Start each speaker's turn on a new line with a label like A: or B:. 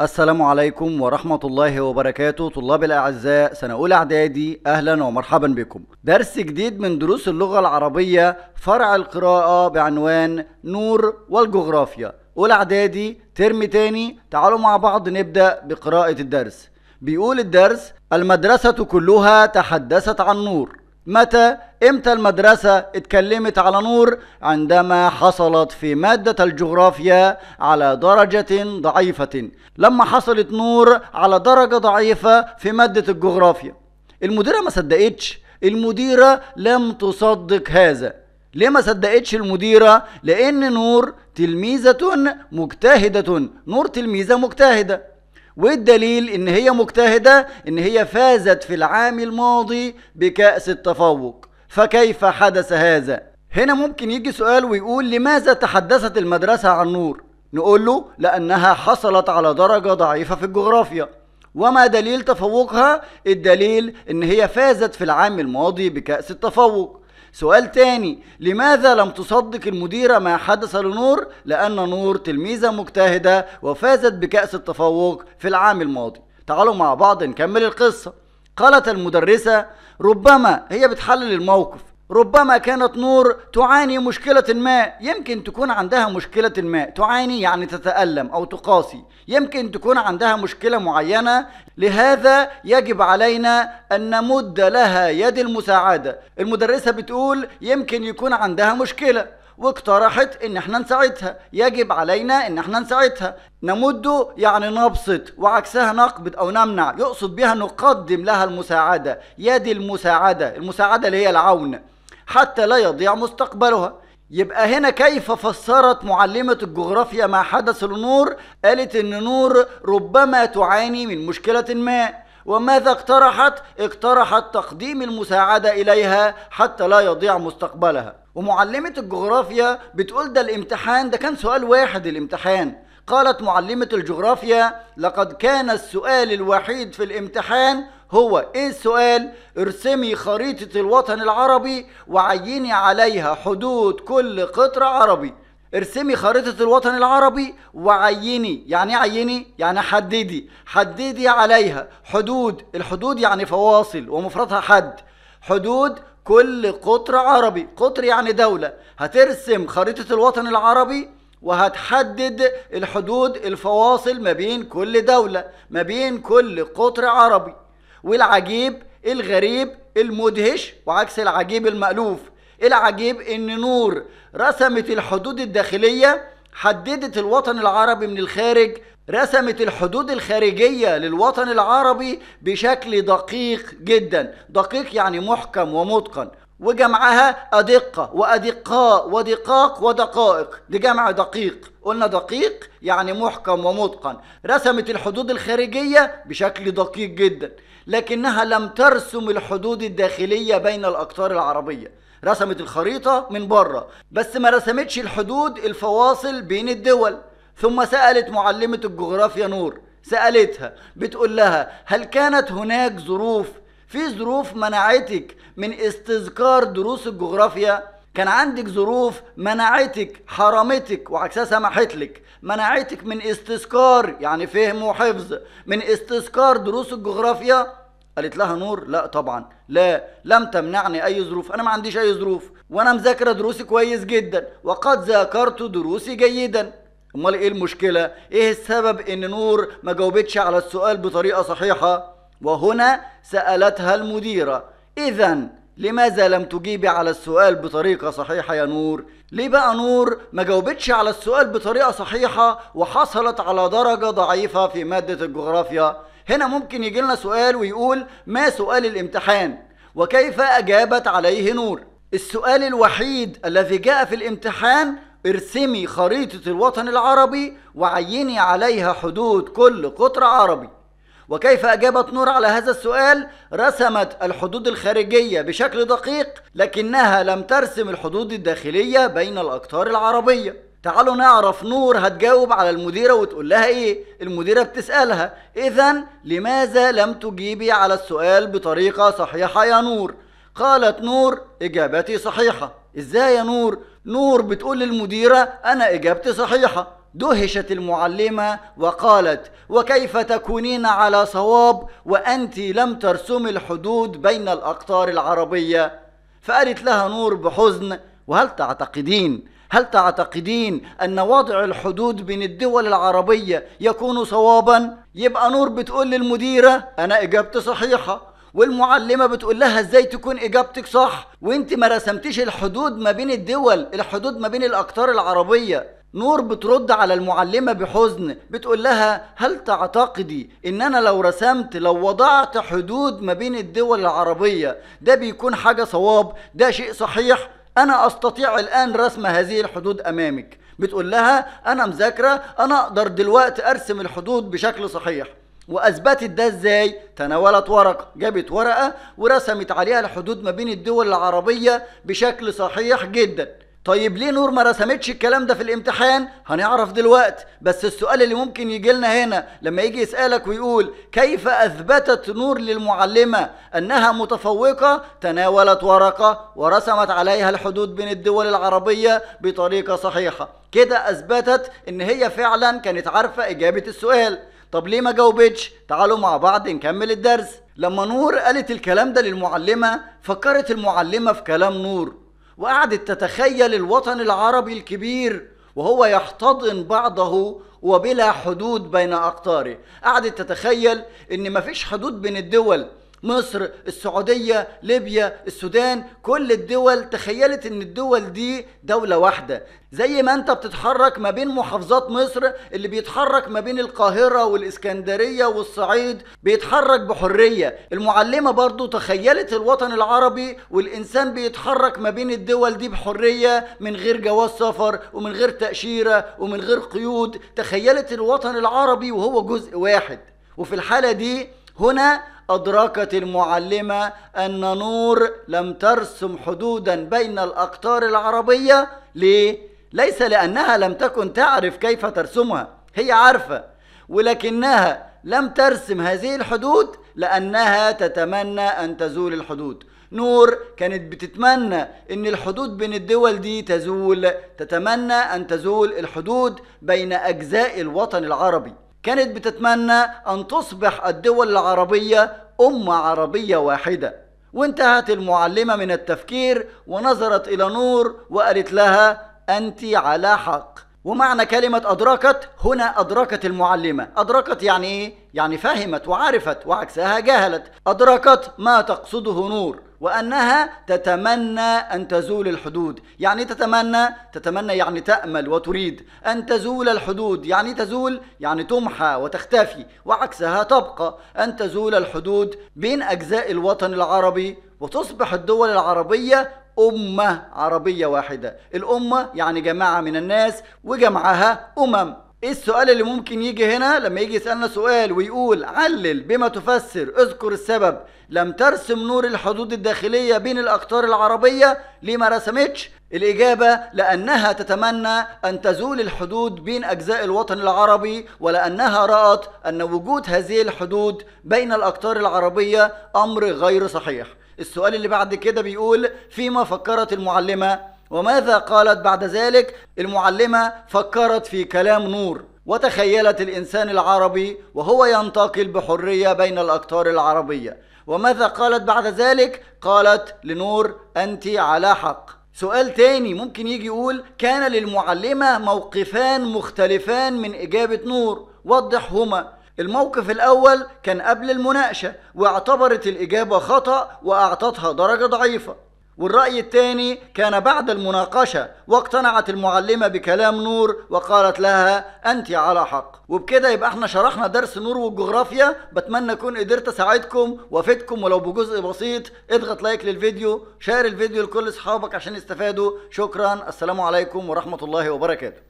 A: السلام عليكم ورحمة الله وبركاته طلاب الأعزاء سنة أولى إعدادي أهلا ومرحبا بكم درس جديد من دروس اللغة العربية فرع القراءة بعنوان نور والجغرافيا أولى إعدادي ترم تاني تعالوا مع بعض نبدأ بقراءة الدرس بيقول الدرس المدرسة كلها تحدثت عن نور متى امتى المدرسة اتكلمت على نور عندما حصلت في مادة الجغرافيا على درجة ضعيفة لما حصلت نور على درجة ضعيفة في مادة الجغرافيا المديرة ما صدقتش المديرة لم تصدق هذا ليه ما صدقتش المديرة لأن نور تلميذة مجتهدة نور تلميذة مجتهدة والدليل ان هي مجتهدة ان هي فازت في العام الماضي بكأس التفوق فكيف حدث هذا؟ هنا ممكن يجي سؤال ويقول لماذا تحدثت المدرسة عن نور؟ نقول له لأنها حصلت على درجة ضعيفة في الجغرافيا وما دليل تفوقها؟ الدليل إن هي فازت في العام الماضي بكأس التفوق سؤال تاني لماذا لم تصدق المديرة ما حدث لنور لأن نور تلميذة مجتهدة وفازت بكأس التفوق في العام الماضي تعالوا مع بعض نكمل القصة قالت المدرسة ربما هي بتحلل الموقف ربما كانت نور تعاني مشكلة ما يمكن تكون عندها مشكلة ما تعاني يعني تتألم أو تقاسي يمكن تكون عندها مشكلة معينة لهذا يجب علينا أن نمد لها يد المساعدة المدرسة بتقول يمكن يكون عندها مشكلة واقترحت ان احنا نساعدها يجب علينا ان احنا نساعدها نمد يعني نبسط وعكسها نقبض او نمنع يقصد بها نقدم لها المساعده يد المساعده المساعده اللي هي العون حتى لا يضيع مستقبلها يبقى هنا كيف فسرت معلمة الجغرافيا ما حدث لنور قالت ان نور ربما تعاني من مشكلة ما وماذا اقترحت؟ اقترحت تقديم المساعدة إليها حتى لا يضيع مستقبلها ومعلمة الجغرافيا بتقول ده الامتحان ده كان سؤال واحد الامتحان قالت معلمة الجغرافيا لقد كان السؤال الوحيد في الامتحان هو ايه السؤال ارسمي خريطة الوطن العربي وعيني عليها حدود كل قطر عربي ارسمي خريطة الوطن العربي وعيني يعني إيه عيني يعني حددي حددي عليها حدود الحدود يعني فواصل ومفردها حد حدود كل قطر عربي قطر يعني دولة هترسم خريطة الوطن العربي وهتحدد الحدود الفواصل ما بين كل دولة ما بين كل قطر عربي والعجيب الغريب المدهش وعكس العجيب المألوف العجيب ان نور رسمت الحدود الداخلية حددت الوطن العربي من الخارج رسمت الحدود الخارجية للوطن العربي بشكل دقيق جدا دقيق يعني محكم ومتقن وجمعها أدقة وأدقاء ودقاق ودقائق دي جمع دقيق قلنا دقيق يعني محكم ومتقن رسمت الحدود الخارجية بشكل دقيق جدا لكنها لم ترسم الحدود الداخلية بين الأقطار العربية رسمت الخريطة من بره بس ما رسمتش الحدود الفواصل بين الدول ثم سألت معلمة الجغرافيا نور سألتها بتقول لها هل كانت هناك ظروف في ظروف منعتك من استذكار دروس الجغرافيا كان عندك ظروف منعتك حرمتك وعكسها سمحت لك منعتك من استذكار يعني فهم وحفظ من استذكار دروس الجغرافيا قالت لها نور لا طبعا لا لم تمنعني اي ظروف انا ما عنديش اي ظروف وانا مذاكره دروسي كويس جدا وقد ذاكرت دروسي جيدا امال ايه المشكله ايه السبب ان نور ما جاوبتش على السؤال بطريقه صحيحه وهنا سالتها المديره اذا لماذا لم تجيبي على السؤال بطريقة صحيحة يا نور؟ ليه بقى نور ما جاوبتش على السؤال بطريقة صحيحة وحصلت على درجة ضعيفة في مادة الجغرافيا؟ هنا ممكن يجي لنا سؤال ويقول ما سؤال الامتحان؟ وكيف أجابت عليه نور؟ السؤال الوحيد الذي جاء في الامتحان ارسمي خريطة الوطن العربي وعيني عليها حدود كل قطر عربي وكيف أجابت نور على هذا السؤال رسمت الحدود الخارجية بشكل دقيق لكنها لم ترسم الحدود الداخلية بين الأقطار العربية تعالوا نعرف نور هتجاوب على المديرة وتقول لها ايه المديرة بتسألها اذا لماذا لم تجيبي على السؤال بطريقة صحيحة يا نور قالت نور اجابتي صحيحة ازاي يا نور نور بتقول للمديرة انا اجابتي صحيحة دهشت المعلمة وقالت وكيف تكونين على صواب وأنت لم ترسم الحدود بين الأقطار العربية فقالت لها نور بحزن وهل تعتقدين هل تعتقدين أن وضع الحدود بين الدول العربية يكون صوابا؟ يبقى نور بتقول للمديرة أنا إجابتي صحيحة والمعلمه بتقول لها ازاي تكون اجابتك صح وانت ما رسمتيش الحدود ما بين الدول الحدود ما بين الاقطار العربيه نور بترد على المعلمة بحزن بتقول لها هل تعتقدي ان انا لو رسمت لو وضعت حدود ما بين الدول العربية ده بيكون حاجة صواب ده شيء صحيح انا استطيع الان رسم هذه الحدود امامك بتقول لها انا مذاكرة انا اقدر دلوقتي ارسم الحدود بشكل صحيح واثبتت ده ازاي تناولت ورقه جابت ورقة ورسمت عليها الحدود ما بين الدول العربية بشكل صحيح جداً طيب ليه نور ما رسمتش الكلام ده في الامتحان هنعرف دلوقتي بس السؤال اللي ممكن يجي لنا هنا لما يجي يسألك ويقول كيف أثبتت نور للمعلمة أنها متفوقة تناولت ورقة ورسمت عليها الحدود بين الدول العربية بطريقة صحيحة كده أثبتت أن هي فعلا كانت عارفة إجابة السؤال طب ليه ما جاوبتش تعالوا مع بعض نكمل الدرس لما نور قالت الكلام ده للمعلمة فكرت المعلمة في كلام نور وقعدت تتخيل الوطن العربي الكبير وهو يحتضن بعضه وبلا حدود بين أقطاره قعدت تتخيل إن مفيش حدود بين الدول مصر السعودية ليبيا السودان كل الدول تخيلت ان الدول دي دولة واحدة زي ما انت بتتحرك ما بين محافظات مصر اللي بيتحرك ما بين القاهرة والاسكندرية والصعيد بيتحرك بحرية المعلمة برضو تخيلت الوطن العربي والانسان بيتحرك ما بين الدول دي بحرية من غير جواز سفر ومن غير تأشيرة ومن غير قيود تخيلت الوطن العربي وهو جزء واحد وفي الحالة دي هنا أدركت المعلمة أن نور لم ترسم حدودا بين الأقطار العربية ليه؟ ليس لأنها لم تكن تعرف كيف ترسمها هي عارفة ولكنها لم ترسم هذه الحدود لأنها تتمنى أن تزول الحدود نور كانت بتتمنى ان الحدود بين الدول دي تزول تتمنى ان تزول الحدود بين اجزاء الوطن العربي كانت بتتمنى أن تصبح الدول العربية أمة عربية واحدة وانتهت المعلمة من التفكير ونظرت إلى نور وقالت لها أنت على حق ومعنى كلمة أدركت هنا أدركت المعلمة أدركت يعني إيه؟ يعني فهمت وعرفت وعكسها جهلت أدركت ما تقصده نور وأنها تتمنى أن تزول الحدود يعني تتمنى تتمنى يعني تأمل وتريد أن تزول الحدود يعني تزول يعني تمحى وتختفي وعكسها تبقى أن تزول الحدود بين أجزاء الوطن العربي وتصبح الدول العربية أمة عربية واحدة الأمة يعني جماعة من الناس وجمعها أمم ايه السؤال اللي ممكن يجي هنا لما يجي يسالنا سؤال ويقول علل بما تفسر اذكر السبب لم ترسم نور الحدود الداخليه بين الاقطار العربيه ليه ما رسمتش الاجابه لانها تتمنى ان تزول الحدود بين اجزاء الوطن العربي ولانها رات ان وجود هذه الحدود بين الاقطار العربيه امر غير صحيح السؤال اللي بعد كده بيقول فيما فكرت المعلمه وماذا قالت بعد ذلك المعلمة فكرت في كلام نور وتخيلت الإنسان العربي وهو ينتقل بحرية بين الأقطار العربية وماذا قالت بعد ذلك قالت لنور أنت على حق سؤال تاني ممكن يجي يقول كان للمعلمة موقفان مختلفان من إجابة نور وضحهما الموقف الأول كان قبل المناقشة واعتبرت الإجابة خطأ وأعطتها درجة ضعيفة والرأي الثاني كان بعد المناقشة واقتنعت المعلمة بكلام نور وقالت لها أنت على حق وبكده يبقى احنا شرحنا درس نور والجغرافيا بتمنى اكون قدرت اساعدكم وافيدكم ولو بجزء بسيط اضغط لايك للفيديو شارك الفيديو لكل اصحابك عشان يستفادوا شكرا السلام عليكم ورحمة الله وبركاته